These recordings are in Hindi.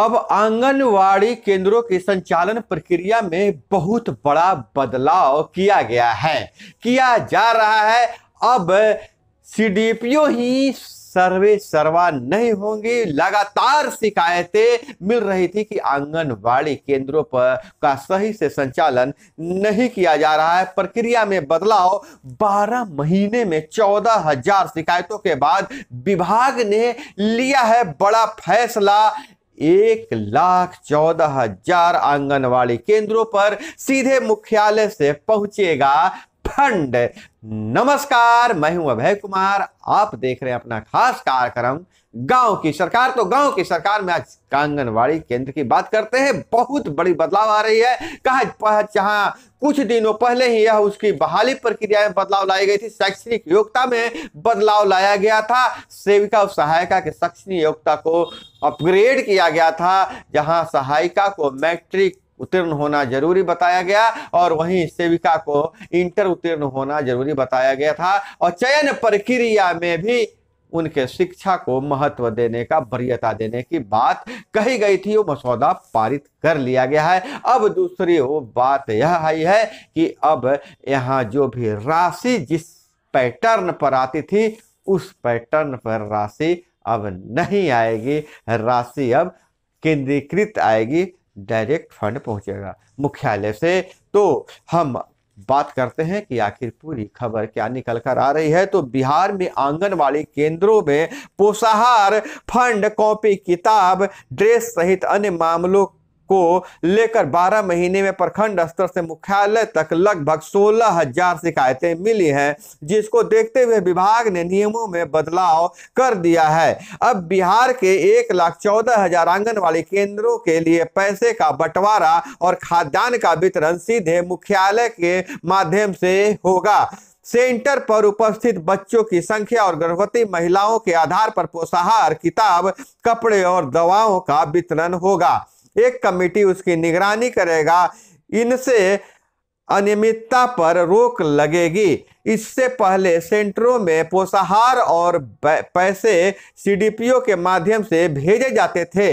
अब आंगनवाड़ी केंद्रों की संचालन प्रक्रिया में बहुत बड़ा बदलाव किया गया है किया जा रहा है अब सीडीपीओ ही सर्वे सर्वा नहीं होंगी लगातार शिकायतें मिल रही थी कि आंगनवाड़ी केंद्रों पर का सही से संचालन नहीं किया जा रहा है प्रक्रिया में बदलाव 12 महीने में चौदह हजार शिकायतों के बाद विभाग ने लिया है बड़ा फैसला एक लाख चौदह हजार आंगनवाड़ी केंद्रों पर सीधे मुख्यालय से पहुंचेगा खंड नमस्कार मैं हूं अभय कुमार आप देख रहे हैं अपना खास कार्यक्रम गांव की सरकार तो गांव की सरकार में आज कांगनवाड़ी केंद्र की बात करते हैं बहुत बड़ी बदलाव आ रही है कहा जहां कुछ दिनों पहले ही यह उसकी बहाली प्रक्रिया में बदलाव लाई गई थी शैक्षणिक योग्यता में बदलाव लाया गया था सेविका और सहायिका के शैक्षणिक योग्यता को अपग्रेड किया गया था जहां सहायिका को मैट्रिक उत्तीर्ण होना जरूरी बताया गया और वहीं सेविका को इंटर उत्तीर्ण होना जरूरी बताया गया था और चयन प्रक्रिया में भी उनके शिक्षा को महत्व देने का वरीयता देने की बात कही गई थी वो मसौदा पारित कर लिया गया है अब दूसरी वो बात यह आई है कि अब यहाँ जो भी राशि जिस पैटर्न पर आती थी उस पैटर्न पर राशि अब नहीं आएगी राशि अब केंद्रीकृत आएगी डायरेक्ट फंड पहुंचेगा मुख्यालय से तो हम बात करते हैं कि आखिर पूरी खबर क्या निकल कर आ रही है तो बिहार में आंगनवाड़ी केंद्रों में पोषाहार फंड कॉपी किताब ड्रेस सहित अन्य मामलों को लेकर 12 महीने में प्रखंड स्तर से मुख्यालय तक लगभग सोलह हजार शिकायतें मिली हैं जिसको देखते हुए विभाग ने नियमों में बदलाव कर दिया है अब बिहार के एक लाख चौदह हजार आंगनबाड़ी केंद्रों के लिए पैसे का बंटवारा और खाद्यान्न का वितरण सीधे मुख्यालय के माध्यम से होगा सेंटर पर उपस्थित बच्चों की संख्या और गर्भवती महिलाओं के आधार पर पोषाहार किताब कपड़े और दवाओं का वितरण होगा एक कमेटी उसकी निगरानी करेगा इनसे अनियमितता पर रोक लगेगी इससे पहले सेंटरों में पोषाहार और पैसे सीडीपीओ के माध्यम से भेजे जाते थे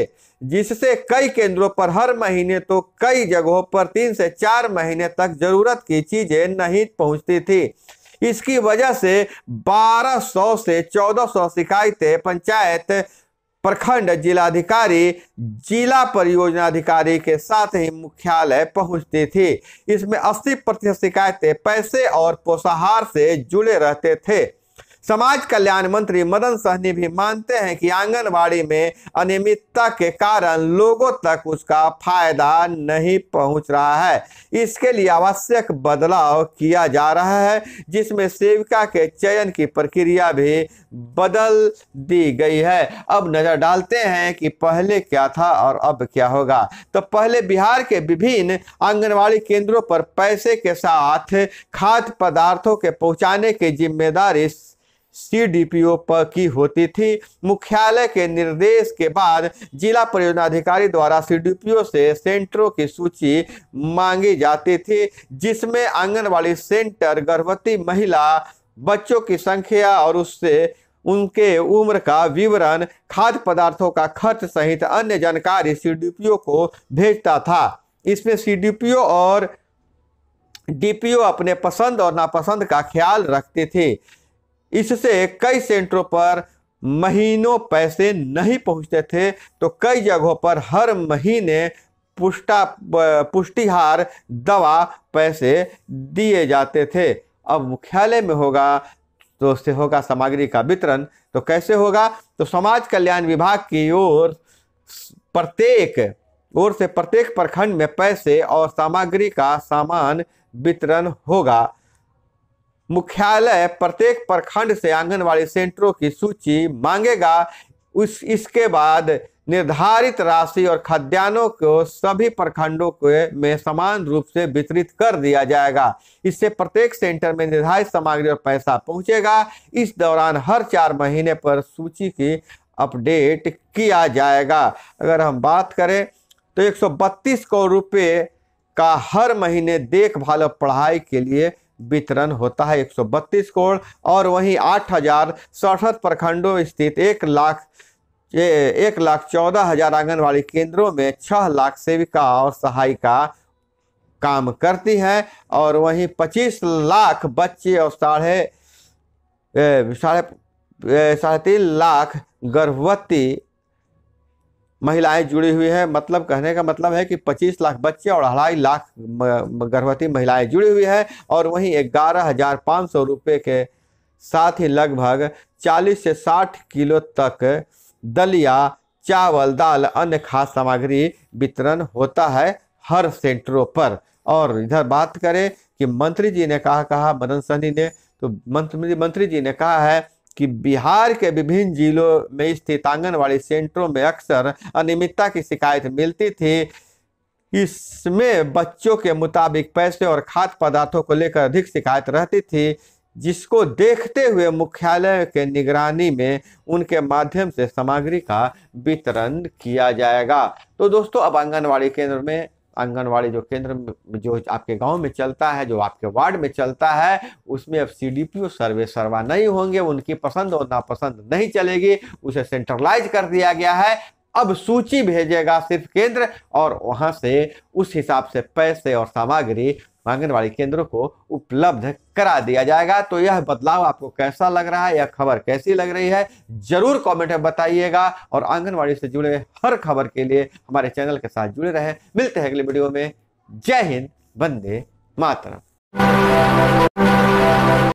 जिससे कई केंद्रों पर हर महीने तो कई जगहों पर तीन से चार महीने तक जरूरत की चीजें नहीं पहुंचती थी इसकी वजह से 1200 से 1400 शिकायतें पंचायत प्रखंड जिलाधिकारी जिला परियोजना अधिकारी के साथ ही मुख्यालय पहुंचती थी इसमें 80 प्रतिशत शिकायतें पैसे और पोषाहार से जुड़े रहते थे समाज कल्याण मंत्री मदन सहनी भी मानते हैं कि आंगनबाड़ी में अनियमितता के कारण लोगों तक उसका फायदा नहीं पहुंच रहा है इसके लिए आवश्यक बदलाव किया जा रहा है जिसमें सेविका के चयन की प्रक्रिया भी बदल दी गई है अब नजर डालते हैं कि पहले क्या था और अब क्या होगा तो पहले बिहार के विभिन्न आंगनबाड़ी केंद्रों पर पैसे के साथ खाद्य पदार्थों के पहुंचाने की जिम्मेदारी सीडीपीओ पर की होती थी मुख्यालय के निर्देश के बाद जिला परियोजना अधिकारी द्वारा सीडीपीओ से सेंटरों की सूची मांगी जाती थी जिसमें आंगनवाड़ी सेंटर गर्भवती महिला बच्चों की संख्या और उससे उनके उम्र का विवरण खाद्य पदार्थों का खर्च सहित अन्य जानकारी सीडीपीओ को भेजता था इसमें सीडीपीओ और डीपीओ अपने पसंद और नापसंद का ख्याल रखते थे इससे कई सेंटरों पर महीनों पैसे नहीं पहुंचते थे तो कई जगहों पर हर महीने पुष्टा पुष्टिहार दवा पैसे दिए जाते थे अब मुख्यालय में होगा तो उससे होगा सामग्री का वितरण तो कैसे होगा तो समाज कल्याण विभाग की ओर प्रत्येक ओर से प्रत्येक प्रखंड में पैसे और सामग्री का सामान वितरण होगा मुख्यालय प्रत्येक प्रखंड से आंगनवाड़ी सेंटरों की सूची मांगेगा उस इसके बाद निर्धारित राशि और खाद्यान्नों को सभी प्रखंडों के में समान रूप से वितरित कर दिया जाएगा इससे प्रत्येक सेंटर में निर्धारित सामग्री और पैसा पहुंचेगा इस दौरान हर चार महीने पर सूची की अपडेट किया जाएगा अगर हम बात करें तो एक करोड़ रुपये का हर महीने देखभाल और पढ़ाई के लिए वितरण होता है एक करोड़ और वहीं आठ हजार सड़सठ प्रखंडों स्थित एक लाख एक लाख चौदह हजार आंगनबाड़ी केंद्रों में छह लाख सेविका और सहायिका काम करती हैं और वहीं पच्चीस लाख बच्चे और साढ़े साढ़े साढ़े तीन लाख गर्भवती महिलाएं जुड़ी हुई हैं मतलब कहने का मतलब है कि 25 लाख बच्चे और अढ़ाई लाख गर्भवती महिलाएं जुड़ी हुई हैं और वहीं ग्यारह हजार पाँच सौ रुपये के साथ ही लगभग 40 से 60 किलो तक दलिया चावल दाल अन्य खाद्य सामग्री वितरण होता है हर सेंटरों पर और इधर बात करें कि मंत्री जी ने कहा कहा मदन सहनी ने तो मंत्री मंत्री जी ने कहा है कि बिहार के विभिन्न जिलों में स्थित आंगनबाड़ी सेंटरों में अक्सर अनियमितता की शिकायत मिलती थी इसमें बच्चों के मुताबिक पैसे और खाद्य पदार्थों को लेकर अधिक शिकायत रहती थी जिसको देखते हुए मुख्यालय के निगरानी में उनके माध्यम से सामग्री का वितरण किया जाएगा तो दोस्तों अब आंगनबाड़ी केंद्र में आंगनवाड़ी जो केंद्र जो आपके गांव में चलता है जो आपके वार्ड में चलता है उसमें अब ओ सर्वे सर्वा नहीं होंगे उनकी पसंद और नापसंद नहीं चलेगी उसे सेंट्रलाइज कर दिया गया है अब सूची भेजेगा सिर्फ केंद्र और वहां से उस हिसाब से पैसे और सामग्री आंगनबाड़ी केंद्रों को उपलब्ध करा दिया जाएगा तो यह बदलाव आपको कैसा लग रहा है यह खबर कैसी लग रही है जरूर कमेंट में बताइएगा और आंगनबाड़ी से जुड़े हर खबर के लिए हमारे चैनल के साथ जुड़े रहें मिलते हैं अगले वीडियो में जय हिंद वंदे मातरम